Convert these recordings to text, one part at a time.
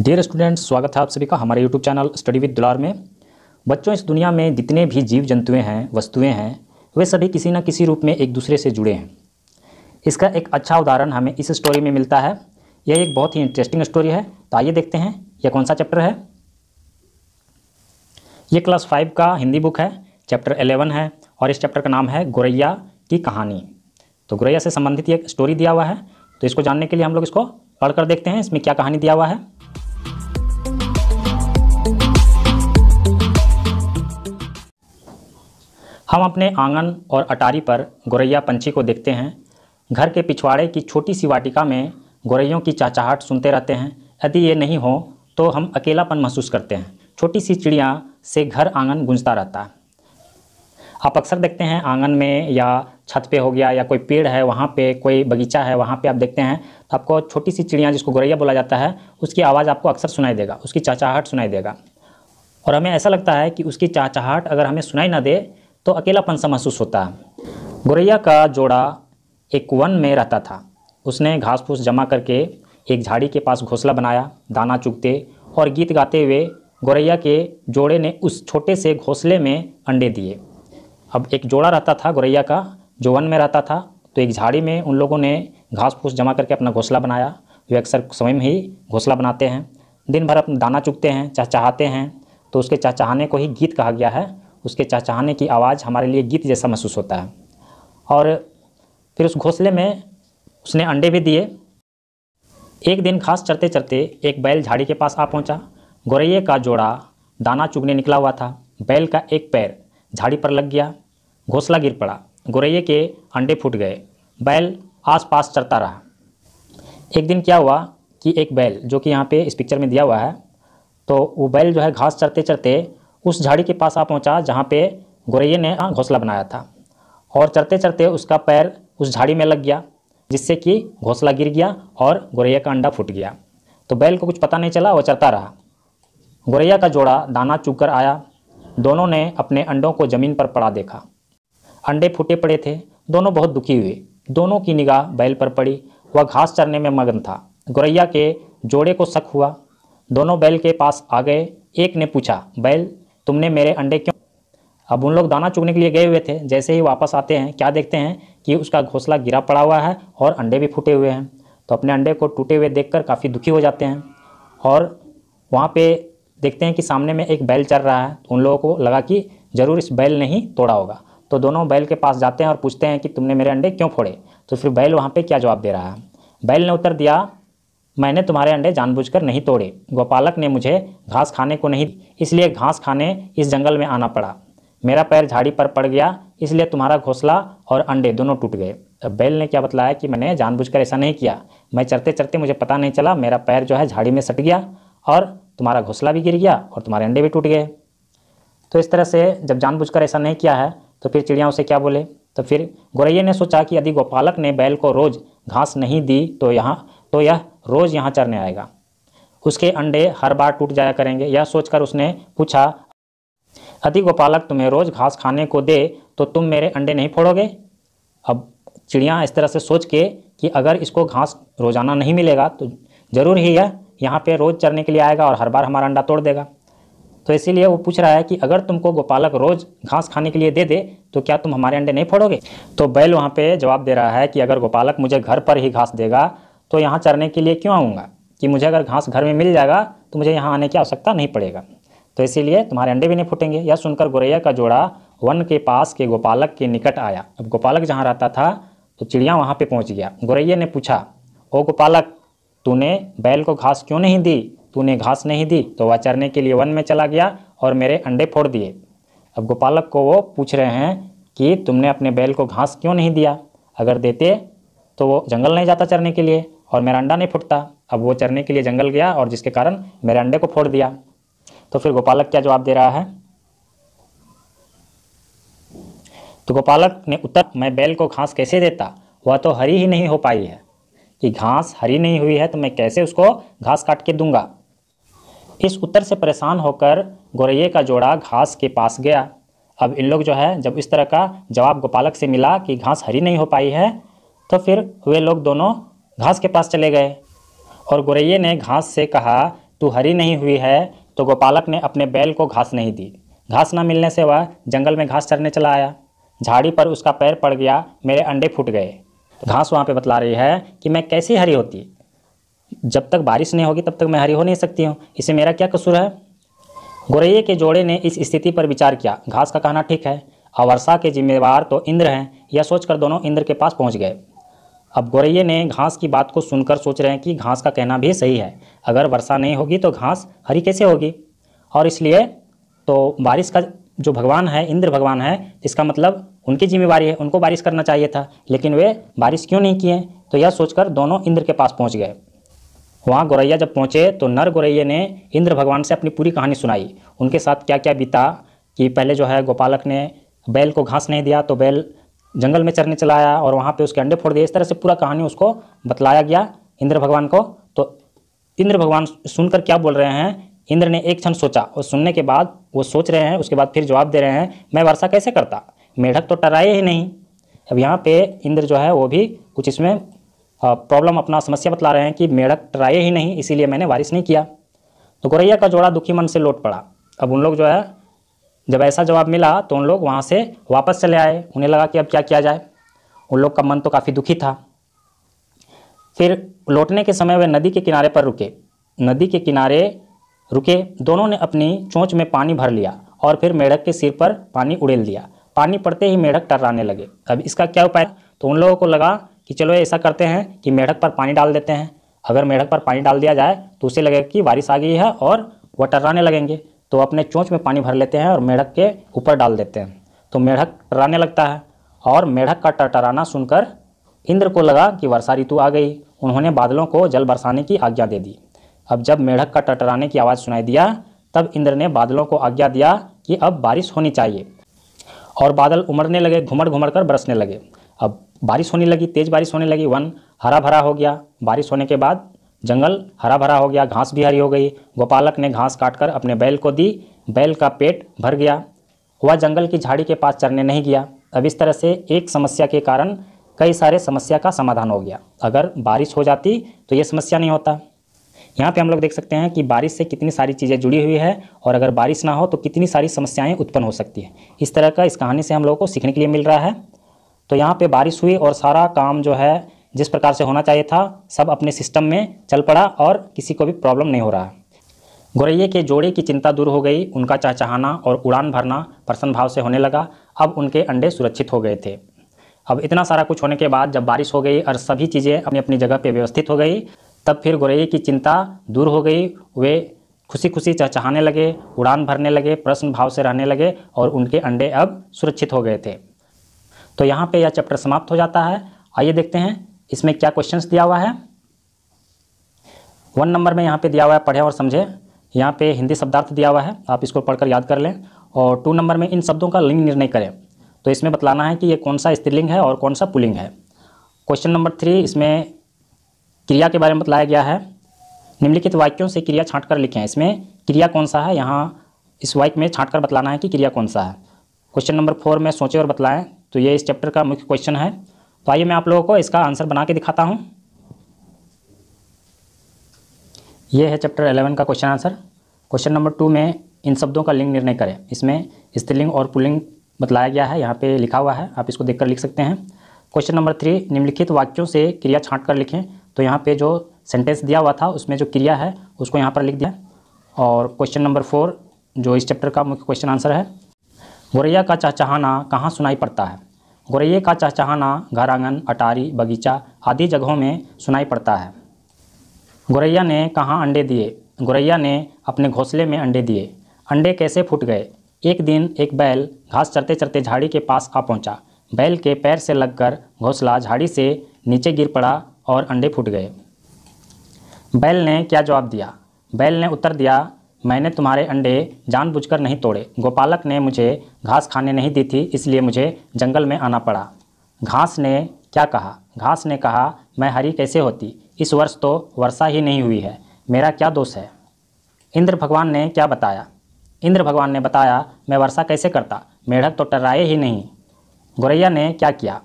dear students स्वागत है आप सभी का हमारे यूट्यूब चैनल स्टडी विद दुलार में बच्चों इस दुनिया में जितने भी जीव जंतुएं हैं वस्तुएं हैं वे सभी किसी न किसी रूप में एक दूसरे से जुड़े हैं इसका एक अच्छा उदाहरण हमें इस स्टोरी में मिलता है यह एक बहुत ही इंटरेस्टिंग स्टोरी है तो आइए देखते हैं यह कौन सा चैप्टर है ये क्लास फाइव का हिंदी बुक है चैप्टर एलेवन है और इस चैप्टर का नाम है गोरैया की कहानी तो गोरैया से संबंधित एक स्टोरी दिया हुआ है तो इसको जानने के लिए हम लोग इसको पढ़कर देखते हैं इसमें क्या कहानी दिया हुआ है हम अपने आंगन और अटारी पर गोरैया पंछी को देखते हैं घर के पिछवाड़े की छोटी सी वाटिका में गोरैयों की चाचाहट सुनते रहते हैं यदि ये नहीं हो तो हम अकेलापन महसूस करते हैं छोटी सी चिड़िया से घर आंगन गूंजता रहता है आप अक्सर देखते हैं आंगन में या छत पे हो गया या कोई पेड़ है वहाँ पे कोई बगीचा है वहाँ पे आप देखते हैं तो आपको छोटी सी चिड़िया जिसको गोरैया बोला जाता है उसकी आवाज़ आपको अक्सर सुनाई देगा उसकी चाचाहट सुनाई देगा और हमें ऐसा लगता है कि उसकी चाचाहट अगर हमें सुनाई ना दे तो अकेलापन सा महसूस होता है गोरैया का जोड़ा एक वन में रहता था उसने घास फूस जमा करके एक झाड़ी के पास घोंसला बनाया दाना चुगते और गीत गाते हुए गोरैया के जोड़े ने उस छोटे से घोंसले में अंडे दिए अब एक जोड़ा रहता था गोरैया का जो वन में रहता था तो एक झाड़ी में उन लोगों ने घास फूस जमा करके अपना घोंसला बनाया वे अक्सर स्वयं ही घोंसला बनाते हैं दिन भर अपना दाना चुगते हैं चहचहाते हैं तो उसके चहचहाने को ही गीत कहा गया है उसके चहचहाने की आवाज़ हमारे लिए गीत जैसा महसूस होता है और फिर उस घोंसले में उसने अंडे भी दिए एक दिन घास चरते चरते एक बैल झाड़ी के पास आ पहुंचा गोरैये का जोड़ा दाना चुगने निकला हुआ था बैल का एक पैर झाड़ी पर लग गया घोंसला गिर पड़ा गोरैये के अंडे फूट गए बैल आस पास चरता रहा एक दिन क्या हुआ कि एक बैल जो कि यहाँ पे इस पिक्चर में दिया हुआ है तो वो बैल जो है घास चरते चरते उस झाड़ी के पास आ पहुंचा जहां पे गोरैये ने हाँ, घोंसला बनाया था और चढ़ते चढ़ते उसका पैर उस झाड़ी में लग गया जिससे कि घोंसला गिर गया और गोरैया का अंडा फूट गया तो बैल को कुछ पता नहीं चला वह चढ़ता रहा गोरैया का जोड़ा दाना चूक आया दोनों ने अपने अंडों को ज़मीन पर पड़ा देखा अंडे फूटे पड़े थे दोनों बहुत दुखी हुए दोनों की निगाह बैल पर पड़ी वह घास चरने में मगन था गोरैया के जोड़े को शक हुआ दोनों बैल के पास आ गए एक ने पूछा बैल तुमने मेरे अंडे क्यों अब उन लोग दाना चुगने के लिए गए हुए थे जैसे ही वापस आते हैं क्या देखते हैं कि उसका घोंसला गिरा पड़ा हुआ है और अंडे भी फूटे हुए हैं तो अपने अंडे को टूटे हुए देखकर काफ़ी दुखी हो जाते हैं और वहाँ पे देखते हैं कि सामने में एक बैल चल रहा है तो उन लोगों को लगा कि ज़रूर इस बैल ने ही तोड़ा होगा तो दोनों बैल के पास जाते हैं और पूछते हैं कि तुमने मेरे अंडे क्यों फोड़े तो फिर बैल वहाँ पर क्या जवाब दे रहा है बैल ने उत्तर दिया मैंने तुम्हारे अंडे जानबूझकर नहीं तोड़े गोपालक ने मुझे घास खाने को नहीं इसलिए घास खाने इस जंगल में आना पड़ा मेरा पैर झाड़ी पर पड़ गया इसलिए तुम्हारा घोंसला और अंडे दोनों टूट गए बैल ने क्या बतलाया कि मैंने जानबूझकर ऐसा नहीं किया मैं चलते चलते मुझे पता नहीं चला मेरा पैर जो है झाड़ी में सट गया और तुम्हारा घोंसला भी गिर गया और तुम्हारे अंडे भी टूट गए तो इस तरह से जब जानबूझकर ऐसा नहीं किया है तो फिर चिड़िया उसे क्या बोले तो फिर गोरैया ने सोचा कि यदि गोपालक ने बैल को रोज़ घास नहीं दी तो यहाँ तो यह रोज़ यहाँ चरने आएगा उसके अंडे हर बार टूट जाया करेंगे यह सोचकर उसने पूछा अति गोपालक तुम्हें रोज़ घास खाने को दे तो तुम मेरे अंडे नहीं फोड़ोगे अब चिड़िया इस तरह से सोच के कि अगर इसको घास रोज़ाना नहीं मिलेगा तो ज़रूर ही यह यहाँ पे रोज़ चरने के लिए आएगा और हर बार हमारा अंडा तोड़ देगा तो इसीलिए वो पूछ रहा है कि अगर तुमको गोपालक रोज़ घास खाने के लिए दे दे तो क्या तुम हमारे अंडे नहीं फोड़ोगे तो बैल वहाँ पे जवाब दे रहा है कि अगर गोपालक मुझे घर पर ही घास देगा तो यहाँ चरने के लिए क्यों आऊँगा कि मुझे अगर घास घर में मिल जाएगा तो मुझे यहाँ आने की आवश्यकता नहीं पड़ेगा तो इसीलिए तुम्हारे अंडे भी नहीं फूटेंगे यह सुनकर गोरैया का जोड़ा वन के पास के गोपालक के निकट आया अब गोपालक जहाँ रहता था तो चिड़िया वहाँ पे पहुँच गया गोरैया ने पूछा ओ गोपालक तूने बैल को घास क्यों नहीं दी तूने घास नहीं दी तो वह चरने के लिए वन में चला गया और मेरे अंडे फोड़ दिए अब गोपालक को वो पूछ रहे हैं कि तुमने अपने बैल को घास क्यों नहीं दिया अगर देते तो वो जंगल नहीं जाता चरने के लिए और मेरा अंडा नहीं फूटता अब वो चरने के लिए जंगल गया और जिसके कारण मेरे अंडे को फोड़ दिया तो फिर गोपालक क्या जवाब दे रहा है तो गोपालक ने उत्तर मैं बैल को घास कैसे देता वह तो हरी ही नहीं हो पाई है कि घास हरी नहीं हुई है तो मैं कैसे उसको घास काट के दूंगा इस उत्तर से परेशान होकर गोरैये का जोड़ा घास के पास गया अब इन लोग जो है जब इस तरह का जवाब गोपालक से मिला कि घास हरी नहीं हो पाई है तो फिर वे लोग दोनों घास के पास चले गए और गोरैये ने घास से कहा तू हरी नहीं हुई है तो गोपालक ने अपने बैल को घास नहीं दी घास ना मिलने से वह जंगल में घास चरने चला आया झाड़ी पर उसका पैर पड़ गया मेरे अंडे फूट गए तो घास वहाँ पे बतला रही है कि मैं कैसी हरी होती जब तक बारिश नहीं होगी तब तक मैं हरी हो नहीं सकती हूँ इसे मेरा क्या कसूर है गोरैये के जोड़े ने इस स्थिति पर विचार किया घास का कहना ठीक है अवर्षा के जिम्मेवार तो इंद्र हैं यह सोचकर दोनों इंद्र के पास पहुँच गए अब गौरैये ने घास की बात को सुनकर सोच रहे हैं कि घास का कहना भी सही है अगर वर्षा नहीं होगी तो घास हरी कैसे होगी और इसलिए तो बारिश का जो भगवान है इंद्र भगवान है इसका मतलब उनकी जिम्मेवारी है उनको बारिश करना चाहिए था लेकिन वे बारिश क्यों नहीं किए तो यह सोचकर दोनों इंद्र के पास पहुँच गए वहाँ गौरैया जब पहुँचे तो नर गौरैये ने इंद्र भगवान से अपनी पूरी कहानी सुनाई उनके साथ क्या क्या बीता कि पहले जो है गोपालक ने बैल को घास नहीं दिया तो बैल जंगल में चरने चला आया और वहाँ पे उसके अंडे फोड़ दिए इस तरह से पूरा कहानी उसको बतलाया गया इंद्र भगवान को तो इंद्र भगवान सुनकर क्या बोल रहे हैं इंद्र ने एक क्षण सोचा और सुनने के बाद वो सोच रहे हैं उसके बाद फिर जवाब दे रहे हैं मैं वर्षा कैसे करता मेढक तो टराए ही नहीं अब यहाँ पर इंद्र जो है वो भी कुछ इसमें प्रॉब्लम अपना समस्या बतला रहे हैं कि मेढक टराए ही नहीं इसीलिए मैंने बारिश नहीं किया तो गौरैया का जोड़ा दुखी मन से लौट पड़ा अब उन लोग जो है जब ऐसा जवाब मिला तो उन लोग वहाँ से वापस चले आए उन्हें लगा कि अब क्या किया जाए उन लोग का मन तो काफ़ी दुखी था फिर लौटने के समय वे नदी के किनारे पर रुके नदी के किनारे रुके दोनों ने अपनी चोंच में पानी भर लिया और फिर मेढक के सिर पर पानी उड़ेल दिया पानी पड़ते ही मेढक टर्राने लगे अब इसका क्या उपाय तो उन लोगों को लगा कि चलो ऐसा करते हैं कि मेढक पर पानी डाल देते हैं अगर मेढक पर पानी डाल दिया जाए तो उसे लगेगा कि बारिश आ गई है और वह टर्राने लगेंगे तो अपने चोंच में पानी भर लेते हैं और मेढक के ऊपर डाल देते हैं तो मेढक टराने लगता है और मेढक का टटराना सुनकर इंद्र को लगा कि वर्षा ऋतु आ गई उन्होंने बादलों को जल बरसाने की आज्ञा दे दी अब जब मेढक का टटराने की आवाज़ सुनाई दिया तब इंद्र ने बादलों को आज्ञा दिया कि अब बारिश होनी चाहिए और बादल उमड़ने लगे घुमड़ घुमड़ कर बरसने लगे अब बारिश होने लगी तेज़ बारिश होने लगी वन हरा भरा हो गया बारिश होने के बाद जंगल हरा भरा हो गया घास भी हरी हो गई गोपालक ने घास काटकर अपने बैल को दी बैल का पेट भर गया वह जंगल की झाड़ी के पास चरने नहीं गया अब इस तरह से एक समस्या के कारण कई सारे समस्या का समाधान हो गया अगर बारिश हो जाती तो ये समस्या नहीं होता यहाँ पे हम लोग देख सकते हैं कि बारिश से कितनी सारी चीज़ें जुड़ी हुई है और अगर बारिश ना हो तो कितनी सारी समस्याएं उत्पन्न हो सकती हैं इस तरह का इस कहानी से हम लोगों को सीखने के लिए मिल रहा है तो यहाँ पे बारिश हुई और सारा काम जो है जिस प्रकार से होना चाहिए था सब अपने सिस्टम में चल पड़ा और किसी को भी प्रॉब्लम नहीं हो रहा गौरैये के जोड़े की चिंता दूर हो गई उनका चहचहाना और उड़ान भरना प्रसन्न भाव से होने लगा अब उनके अंडे सुरक्षित हो गए थे अब इतना सारा कुछ होने के बाद जब बारिश हो गई और सभी चीज़ें अपनी अपनी जगह पर व्यवस्थित हो गई तब फिर गौरैये की चिंता दूर हो गई वे खुशी खुशी चहचहाने लगे उड़ान भरने लगे प्रश्न भाव से रहने लगे और उनके अंडे अब सुरक्षित हो गए थे तो यहाँ पे यह चैप्टर समाप्त हो जाता है आइए देखते हैं इसमें क्या क्वेश्चन दिया हुआ है वन नंबर में यहाँ पे दिया हुआ है पढ़े और समझे यहाँ पे हिंदी शब्दार्थ दिया हुआ है आप इसको पढ़कर याद कर लें और टू नंबर में इन शब्दों का लिंग निर्णय करें तो इसमें बतलाना है कि ये कौन सा स्त्रीलिंग है और कौन सा पुलिंग है क्वेश्चन नंबर थ्री इसमें क्रिया के बारे में बताया गया है निम्नलिखित वाक्यों से क्रिया छाँट कर लिखें इसमें क्रिया कौन सा है यहाँ इस वाक्य में छाँट कर बतलाना है कि क्रिया कौन सा है क्वेश्चन नंबर फोर में सोचें और बतलाएँ तो ये इस चैप्टर का मुख्य क्वेश्चन है तो आइए मैं आप लोगों को इसका आंसर बना के दिखाता हूँ ये है चैप्टर एलेवन का question answer question number two में इन शब्दों का लिंग निर्णय करें इसमें स्त्रीलिंग और पुलिंग बतलाया गया है यहाँ पे लिखा हुआ है आप इसको देखकर लिख सकते हैं क्वेश्चन नंबर थ्री निम्नलिखित वाक्यों से क्रिया छाँट कर लिखें तो यहाँ पे जो सेंटेंस दिया हुआ था उसमें जो क्रिया है उसको यहाँ पर लिख दिया और क्वेश्चन नंबर फोर जो इस चैप्टर का मुख्य क्वेश्चन आंसर है गोरैया का चहचहाना कहाँ सुनाई पड़ता है गोरैये का चहचहाना घर आंगन अटारी बगीचा आदि जगहों में सुनाई पड़ता है गोरैया ने कहाँ अंडे दिए गोरैया ने अपने घोंसले में अंडे दिए अंडे कैसे फूट गए एक दिन एक बैल घास चरते चरते झाड़ी के पास आ पहुंचा बैल के पैर से लगकर घोंसला झाड़ी से नीचे गिर पड़ा और अंडे फूट गए बैल ने क्या जवाब दिया बैल ने उत्तर दिया मैंने तुम्हारे अंडे जानबूझकर नहीं तोड़े गोपालक ने मुझे घास खाने नहीं दी थी इसलिए मुझे जंगल में आना पड़ा घास ने क्या कहा घास ने कहा मैं हरी कैसे होती इस वर्ष तो वर्षा ही नहीं हुई है मेरा क्या दोष है इंद्र भगवान ने क्या बताया इंद्र भगवान ने बताया मैं वर्षा कैसे करता मेढक तो टर्राए ही नहीं गोरैया ने क्या किया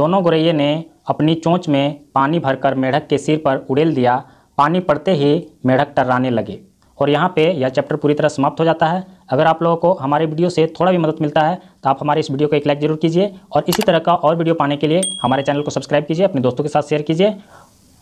दोनों गोरैये ने अपनी चोंच में पानी भरकर मेढक के सिर पर उड़ेल दिया पानी पड़ते ही मेढक टर्राने लगे और यहाँ पे यह चैप्टर पूरी तरह समाप्त हो जाता है अगर आप लोगों को हमारे वीडियो से थोड़ा भी मदद मिलता है तो आप हमारे इस वीडियो को एक लाइक जरूर कीजिए और इसी तरह का और वीडियो पाने के लिए हमारे चैनल को सब्सक्राइब कीजिए अपने दोस्तों के साथ शेयर कीजिए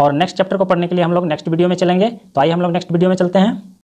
और नेक्स्ट चैप्टर को पढ़ने के लिए हम लोग नेक्स्ट वीडियो में चलेंगे तो आइए हम लोग नेक्स्ट वीडियो में चलते हैं